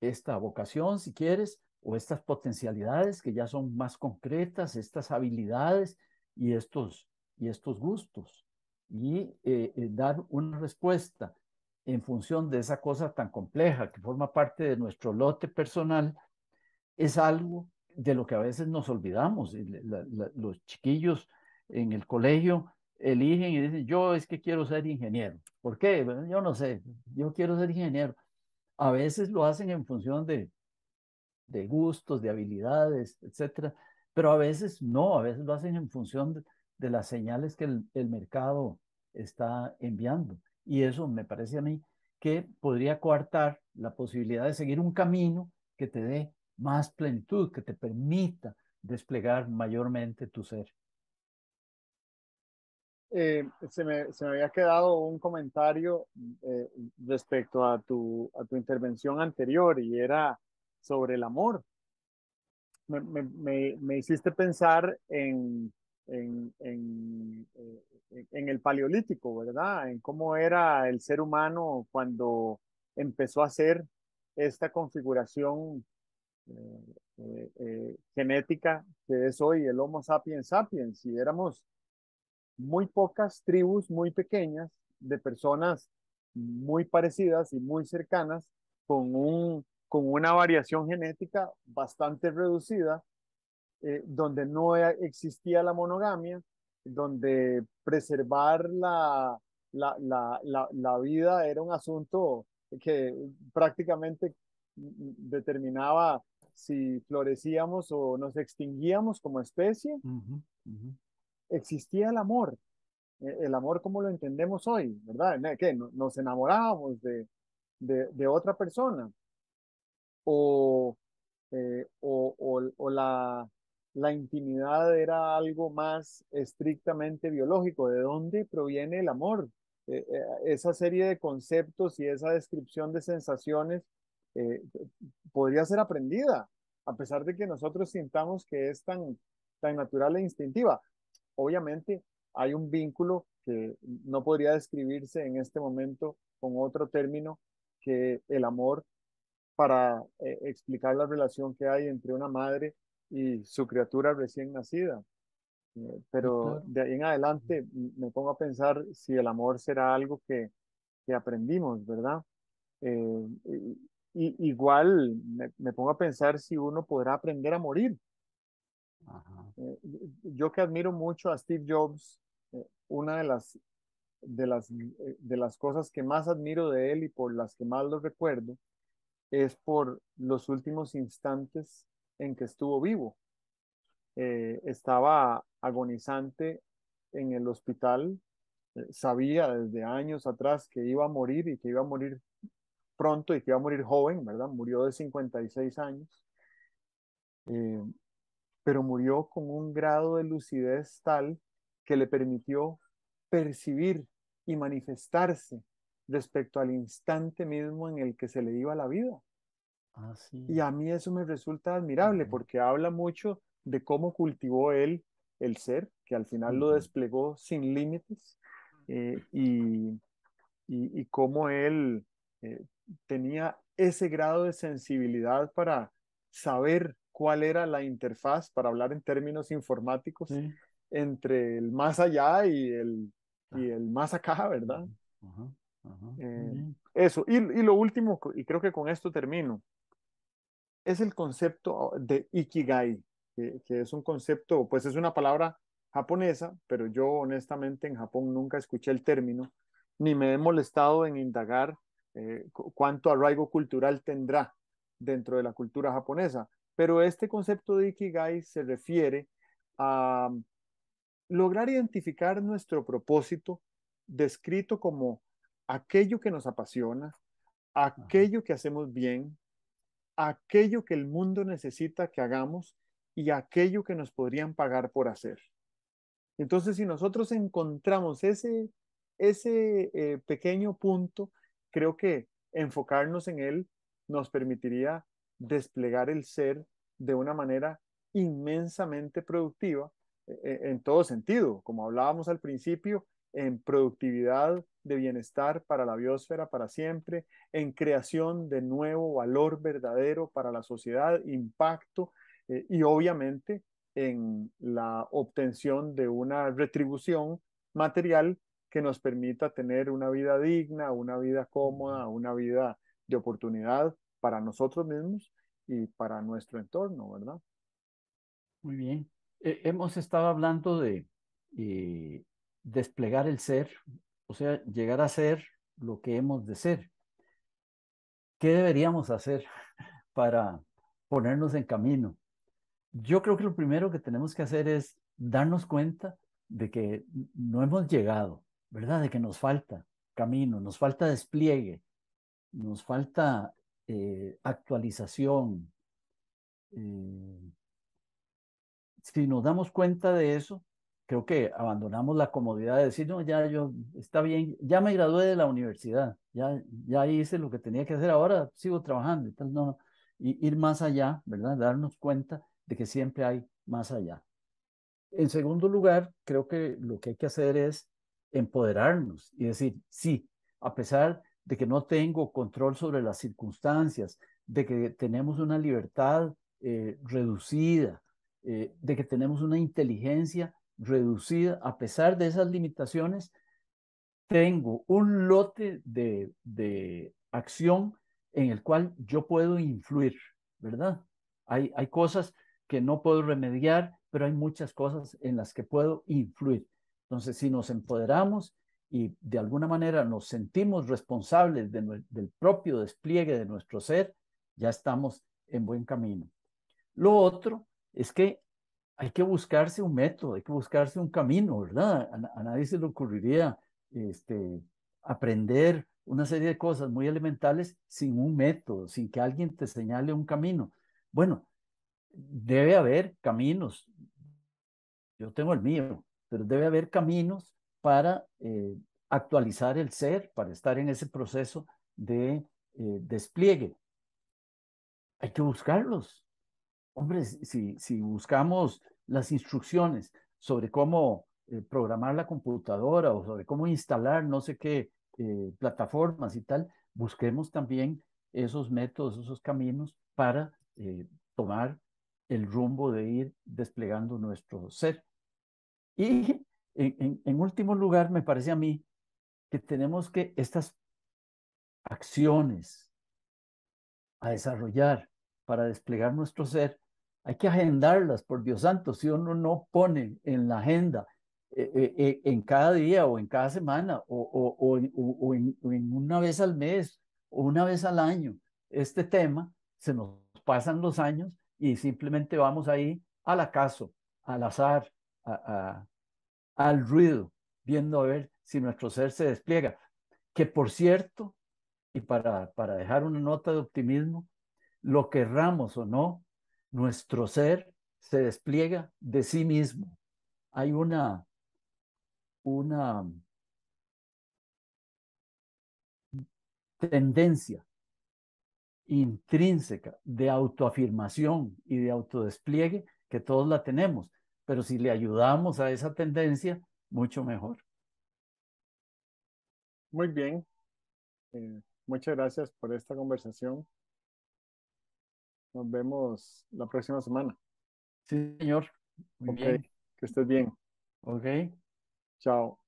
esta vocación, si quieres, o estas potencialidades que ya son más concretas, estas habilidades y estos, y estos gustos, y eh, eh, dar una respuesta en función de esa cosa tan compleja que forma parte de nuestro lote personal, es algo de lo que a veces nos olvidamos. los chiquillos en el colegio eligen y dicen, yo es que quiero ser ingeniero. ¿Por qué? Yo no sé, yo quiero ser ingeniero. A veces lo hacen en función de, gustos, de habilidades, etcétera, pero a veces no, a veces lo hacen en función de, las señales que el, el, mercado está enviando. Y eso me parece a mí que podría coartar la posibilidad de seguir un camino que te dé más plenitud, que te permita desplegar mayormente tu ser. Eh, se, me, se, me, había quedado un comentario eh, respecto a tu, a tu intervención anterior y era sobre el amor. Me, me, me hiciste pensar en, en, eh, en, en, el paleolítico, ¿verdad? En cómo era el ser humano cuando empezó a hacer esta configuración genética que es hoy el Homo sapiens sapiens. Si éramos muy pocas tribus muy pequeñas de personas muy parecidas y muy cercanas con, un, con una variación genética bastante reducida, eh, donde no e, existía la monogamia, donde preservar la, la, la, la vida era un asunto que prácticamente determinaba si florecíamos o nos extinguíamos como especie existía el amor, e-, el amor como lo entendemos hoy, ¿verdad? E-, que nos enamorábamos de, otra persona. O, eh, o, o, la, intimidad era algo más estrictamente biológico. ¿De dónde proviene el amor? E-, esa serie de conceptos y esa descripción de sensaciones eh, podría ser aprendida, a pesar de que nosotros sintamos que es tan, tan natural e instintiva obviamente hay un vínculo que no podría describirse en este momento con otro término que el amor para eh, explicar la relación que hay entre una madre y su criatura recién nacida. Eh, pero de ahí en adelante me pongo a pensar si el amor será algo que, aprendimos, ¿verdad? Eh, igual me, pongo a pensar si uno podrá aprender a morir, eh, yo que admiro mucho a Steve Jobs, eh, una de las, de, las, eh, de las cosas que más admiro de él y por las que más lo recuerdo es por los últimos instantes en que estuvo vivo. estaba agonizante en el hospital, sabía desde años atrás que iba a morir y que iba a morir pronto y que iba a morir joven, ¿verdad? Murió de 56 años. Eh, pero murió con un grado de lucidez tal que le permitió percibir y manifestarse respecto al instante mismo en el que se le iba la vida. Ah, y a mí eso me resulta admirable porque habla mucho de cómo cultivó él el ser, que al final lo desplegó sin límites, eh, y, y, cómo él eh, tenía ese grado de sensibilidad para saber cuál era la interfaz, para hablar en términos informáticos, entre el más allá y el, ah. y el más acá, ¿verdad? Eh, eso. Y, y lo último, y creo que con esto termino, es el concepto de Ikigai, que, que es un concepto, pues es una palabra japonesa, pero yo honestamente en Japón nunca escuché el término, ni me he molestado en indagar eh, cuánto arraigo cultural tendrá dentro de la cultura japonesa. Pero este concepto de Ikigai se refiere a lograr identificar nuestro propósito descrito como aquello que nos apasiona, aquello que hacemos bien, aquello que el mundo necesita que hagamos y aquello que nos podrían pagar por hacer. Entonces, si nosotros encontramos ese, ese eh, pequeño punto, creo que enfocarnos en él nos permitiría desplegar el ser de una manera inmensamente productiva e, e, en todo sentido, como hablábamos al principio, en productividad de bienestar para la biosfera para siempre, en creación de nuevo valor verdadero para la sociedad, impacto eh, y obviamente en la obtención de una retribución material que nos permita tener una vida digna, una vida cómoda, una vida de oportunidad para nosotros mismos y para nuestro entorno, ¿verdad? Muy bien. Eh, hemos estado hablando de eh, desplegar el ser, o sea, llegar a ser lo que hemos de ser. ¿Qué deberíamos hacer <laughs> para ponernos en camino? Yo creo que lo primero que tenemos que hacer es darnos cuenta de que no hemos llegado, ¿verdad? De que nos falta camino, nos falta despliegue, nos falta eh, actualización. Eh, si nos damos cuenta de eso, creo que abandonamos la comodidad de decir, no, ya yo, está bien, ya me gradué de la universidad, ya, ya hice lo que tenía que hacer, ahora sigo trabajando. Entonces, no, no. Y ir más allá, ¿verdad? Darnos cuenta de que siempre hay más allá. En segundo lugar, creo que lo que hay que hacer es empoderarnos y decir, sí, a pesar de que no tengo control sobre las circunstancias, de que tenemos una libertad eh, reducida, eh, de que tenemos una inteligencia reducida, a pesar de esas limitaciones, tengo un lote de, de acción en el cual yo puedo influir, ¿verdad? Hay, hay cosas que no puedo remediar, pero hay muchas cosas en las que puedo influir. Entonces, si nos empoderamos y de alguna manera nos sentimos responsables del propio despliegue de nuestro ser, ya estamos en buen camino. Lo otro es que hay que buscarse un método, hay que buscarse un camino, ¿verdad? A, nadie se le ocurriría este, aprender una serie de cosas muy elementales sin un método, sin que alguien te señale un camino. Bueno, debe haber caminos. Yo tengo el mío, pero debe haber caminos para eh, actualizar el ser, para estar en ese proceso de eh, despliegue. Hay que buscarlos. Hombre, si, buscamos las instrucciones sobre cómo eh, programar la computadora o sobre cómo instalar no sé qué plataformas y tal, busquemos también esos métodos, esos caminos para tomar el rumbo de ir desplegando nuestro ser. Y en, último lugar, me parece a mí que tenemos que estas acciones a desarrollar para desplegar nuestro ser, hay que agendarlas, por Dios santo, si uno no pone en la agenda eh, eh, eh, en cada día o en cada semana o, en, en, una vez al mes o una vez al año este tema, se nos pasan los años y simplemente vamos ahí al acaso, al azar, a, al ruido, viendo a ver si nuestro ser se despliega. Que por cierto, y para, para dejar una nota de optimismo, lo querramos o no, nuestro ser se despliega de sí mismo. Hay una, una tendencia intrínseca de autoafirmación y de autodespliegue que todos la tenemos. Pero si le ayudamos a esa tendencia, mucho mejor. Muy bien. Eh, muchas gracias por esta conversación. Nos vemos la próxima semana. Sí, señor. Muy bien. Que estés bien. Ok. Chao.